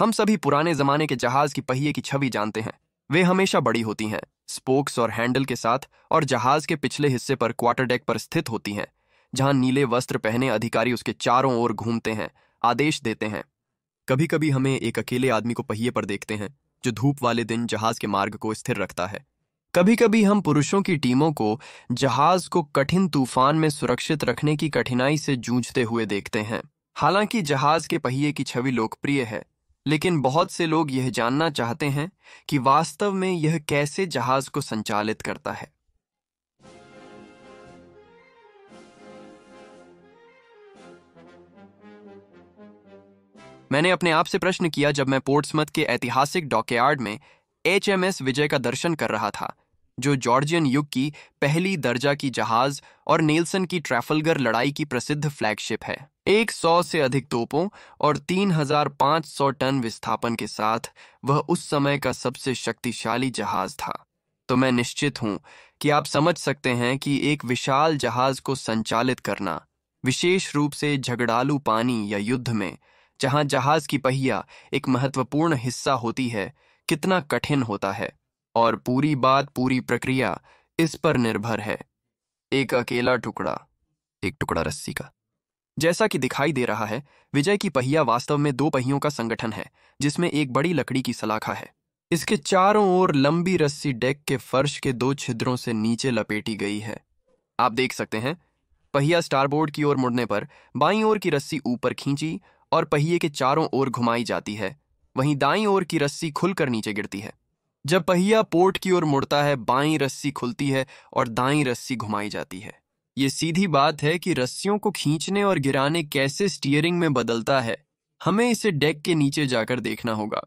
हम सभी पुराने जमाने के जहाज की पहिए की छवि जानते हैं वे हमेशा बड़ी होती हैं स्पोक्स और हैंडल के साथ और जहाज के पिछले हिस्से पर क्वार्टर डेक पर स्थित होती हैं जहां नीले वस्त्र पहने अधिकारी उसके चारों ओर घूमते हैं आदेश देते हैं कभी कभी हमें एक अकेले आदमी को पहिए पर देखते हैं जो धूप वाले दिन जहाज के मार्ग को स्थिर रखता है कभी कभी हम पुरुषों की टीमों को जहाज को कठिन तूफान में सुरक्षित रखने की कठिनाई से जूझते हुए देखते हैं हालांकि जहाज के पहिए की छवि लोकप्रिय है लेकिन बहुत से लोग यह जानना चाहते हैं कि वास्तव में यह कैसे जहाज को संचालित करता है मैंने अपने आप से प्रश्न किया जब मैं पोर्ट्समथ के ऐतिहासिक डॉकयार्ड में एच एम एस विजय का दर्शन कर रहा था जो जॉर्जियन युग की पहली दर्जा की जहाज और नेल्सन की ट्रैफलगर लड़ाई की प्रसिद्ध फ्लैगशिप है 100 से अधिक तोपों और 3,500 टन विस्थापन के साथ वह उस समय का सबसे शक्तिशाली जहाज था तो मैं निश्चित हूं कि आप समझ सकते हैं कि एक विशाल जहाज को संचालित करना विशेष रूप से झगड़ालू पानी या युद्ध में जहां जहाज की पहिया एक महत्वपूर्ण हिस्सा होती है कितना कठिन होता है और पूरी बात पूरी प्रक्रिया इस पर निर्भर है एक अकेला टुकड़ा एक टुकड़ा रस्सी का जैसा कि दिखाई दे रहा है विजय की पहिया वास्तव में दो पहियों का संगठन है जिसमें एक बड़ी लकड़ी की सलाखा है इसके चारों ओर लंबी रस्सी डेक के फर्श के दो छिद्रों से नीचे लपेटी गई है आप देख सकते हैं पहिया स्टारबोर्ड की ओर मुड़ने पर बाईं ओर की रस्सी ऊपर खींची और पहिए के चारों ओर घुमाई जाती है वहीं दाईं ओर की रस्सी खुलकर नीचे गिरती है जब पहिया पोर्ट की ओर मुड़ता है बाई रस्सी खुलती है और दाई रस्सी घुमाई जाती है ये सीधी बात है कि रस्सियों को खींचने और गिराने कैसे स्टीयरिंग में बदलता है हमें इसे डेक के नीचे जाकर देखना होगा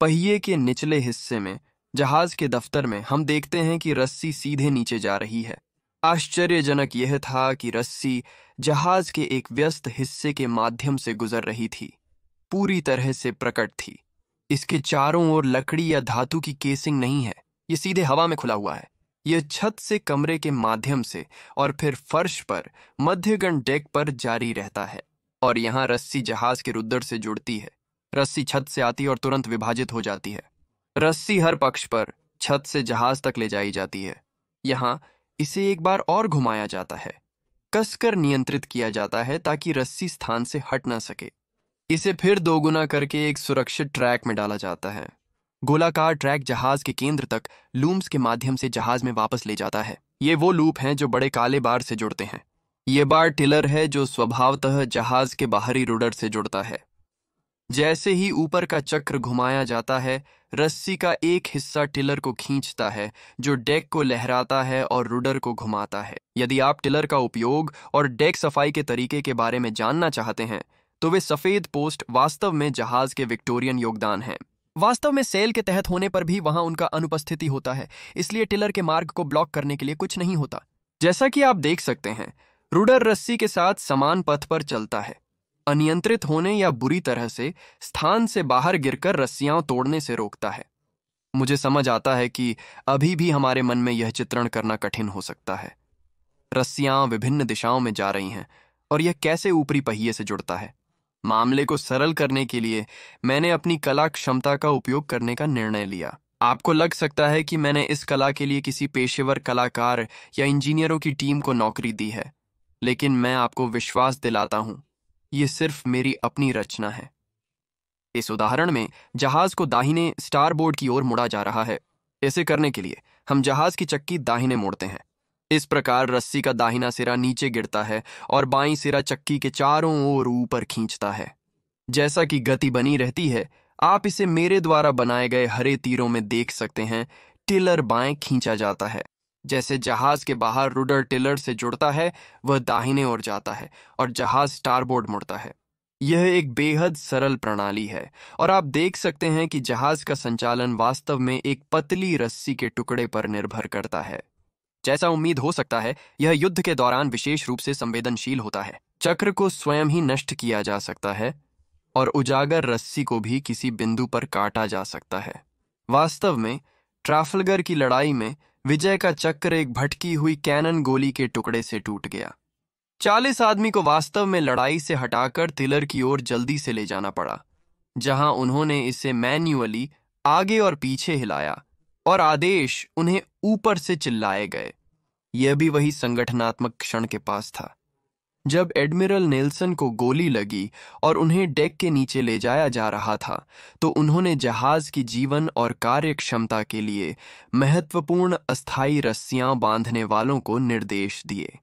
पहिए के निचले हिस्से में जहाज के दफ्तर में हम देखते हैं कि रस्सी सीधे नीचे जा रही है आश्चर्यजनक यह था कि रस्सी जहाज के एक व्यस्त हिस्से के माध्यम से गुजर रही थी पूरी तरह से प्रकट थी इसके चारों ओर लकड़ी या धातु की केसिंग नहीं है ये सीधे हवा में खुला हुआ है यह छत से कमरे के माध्यम से और फिर फर्श पर मध्यगण डेक पर जारी रहता है और यहाँ रस्सी जहाज के रुद्र से जुड़ती है रस्सी छत से आती और तुरंत विभाजित हो जाती है रस्सी हर पक्ष पर छत से जहाज तक ले जाई जाती है यहाँ इसे एक बार और घुमाया जाता है कसकर नियंत्रित किया जाता है ताकि रस्सी स्थान से हट ना सके इसे फिर दोगुना करके एक सुरक्षित ट्रैक में डाला जाता है गोलाकार ट्रैक जहाज के केंद्र तक लूम्स के माध्यम से जहाज में वापस ले जाता है ये वो लूप हैं जो बड़े काले बार से जुड़ते हैं ये बार टिलर है जो स्वभावतः जहाज के बाहरी रुडर से जुड़ता है जैसे ही ऊपर का चक्र घुमाया जाता है रस्सी का एक हिस्सा टिलर को खींचता है जो डेक को लहराता है और रुडर को घुमाता है यदि आप टिलर का उपयोग और डेक सफाई के तरीके के बारे में जानना चाहते हैं तो वे सफेद पोस्ट वास्तव में जहाज के विक्टोरियन योगदान हैं वास्तव में सेल के तहत होने पर भी वहां उनका अनुपस्थिति होता है इसलिए टिलर के मार्ग को ब्लॉक करने के लिए कुछ नहीं होता जैसा कि आप देख सकते हैं रूडर रस्सी के साथ समान पथ पर चलता है अनियंत्रित होने या बुरी तरह से स्थान से बाहर गिरकर रस्सियां तोड़ने से रोकता है मुझे समझ आता है कि अभी भी हमारे मन में यह चित्रण करना कठिन हो सकता है रस्सियां विभिन्न दिशाओं में जा रही हैं और यह कैसे ऊपरी पहिए से जुड़ता है मामले को सरल करने के लिए मैंने अपनी कला क्षमता का उपयोग करने का निर्णय लिया आपको लग सकता है कि मैंने इस कला के लिए किसी पेशेवर कलाकार या इंजीनियरों की टीम को नौकरी दी है लेकिन मैं आपको विश्वास दिलाता हूं ये सिर्फ मेरी अपनी रचना है इस उदाहरण में जहाज को दाहिने स्टारबोर्ड की ओर मुड़ा जा रहा है ऐसे करने के लिए हम जहाज की चक्की दाहिने मोड़ते हैं इस प्रकार रस्सी का दाहिना सिरा नीचे गिरता है और बाई सिरा चक्की के चारों ओर ऊपर खींचता है जैसा कि गति बनी रहती है आप इसे मेरे द्वारा बनाए गए हरे तीरों में देख सकते हैं टिलर बाएं खींचा जाता है जैसे जहाज के बाहर रुडर टिलर से जुड़ता है वह दाहिने ओर जाता है और जहाज स्टारबोर्ड मुड़ता है यह एक बेहद सरल प्रणाली है और आप देख सकते हैं कि जहाज का संचालन वास्तव में एक पतली रस्सी के टुकड़े पर निर्भर करता है जैसा उम्मीद हो सकता है यह युद्ध के दौरान विशेष रूप से संवेदनशील होता है चक्र को स्वयं ही नष्ट किया जा सकता है और उजागर रस्सी को भी किसी बिंदु पर काटा जा सकता है वास्तव में ट्राफलगर की लड़ाई में विजय का चक्र एक भटकी हुई कैनन गोली के टुकड़े से टूट गया चालीस आदमी को वास्तव में लड़ाई से हटाकर तिलर की ओर जल्दी से ले जाना पड़ा जहां उन्होंने इसे मैन्युअली आगे और पीछे हिलाया और आदेश उन्हें ऊपर से चिल्लाए गए यह भी वही संगठनात्मक क्षण के पास था जब एडमिरल नेल्सन को गोली लगी और उन्हें डेक के नीचे ले जाया जा रहा था तो उन्होंने जहाज की जीवन और कार्य क्षमता के लिए महत्वपूर्ण अस्थायी रस्सियां बांधने वालों को निर्देश दिए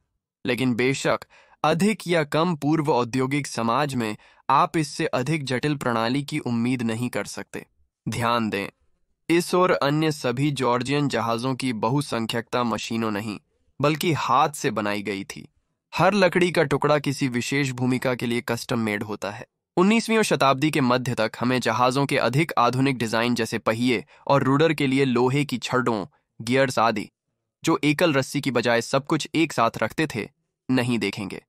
लेकिन बेशक अधिक या कम पूर्व औद्योगिक समाज में आप इससे अधिक जटिल प्रणाली की उम्मीद नहीं कर सकते ध्यान दें इस और अन्य सभी जॉर्जियन जहाजों की बहुसंख्यकता मशीनों नहीं बल्कि हाथ से बनाई गई थी हर लकड़ी का टुकड़ा किसी विशेष भूमिका के लिए कस्टम मेड होता है 19वीं शताब्दी के मध्य तक हमें जहाजों के अधिक आधुनिक डिजाइन जैसे पहिए और रूडर के लिए लोहे की छड़ों गियर्स आदि जो एकल रस्सी की बजाय सब कुछ एक साथ रखते थे नहीं देखेंगे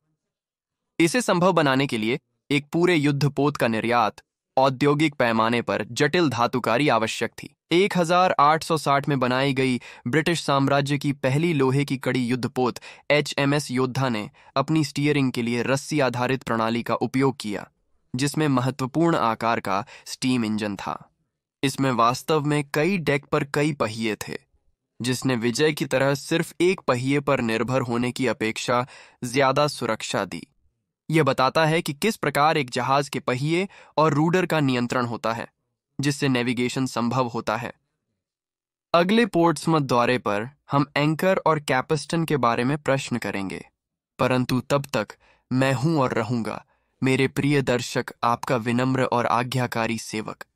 इसे संभव बनाने के लिए एक पूरे युद्धपोत का निर्यात औद्योगिक पैमाने पर जटिल धातुकारी आवश्यक थी 1860 में बनाई गई ब्रिटिश साम्राज्य की पहली लोहे की कड़ी युद्धपोत एच एम एस योद्धा ने अपनी स्टीयरिंग के लिए रस्सी आधारित प्रणाली का उपयोग किया जिसमें महत्वपूर्ण आकार का स्टीम इंजन था इसमें वास्तव में कई डेक पर कई पहिए थे जिसने विजय की तरह सिर्फ एक पहिए पर निर्भर होने की अपेक्षा ज्यादा सुरक्षा दी यह बताता है कि किस प्रकार एक जहाज के पहिए और रूडर का नियंत्रण होता है जिससे नेविगेशन संभव होता है अगले पोर्ट्समत दौरे पर हम एंकर और कैपस्टन के बारे में प्रश्न करेंगे परंतु तब तक मैं हूं और रहूंगा मेरे प्रिय दर्शक आपका विनम्र और आज्ञाकारी सेवक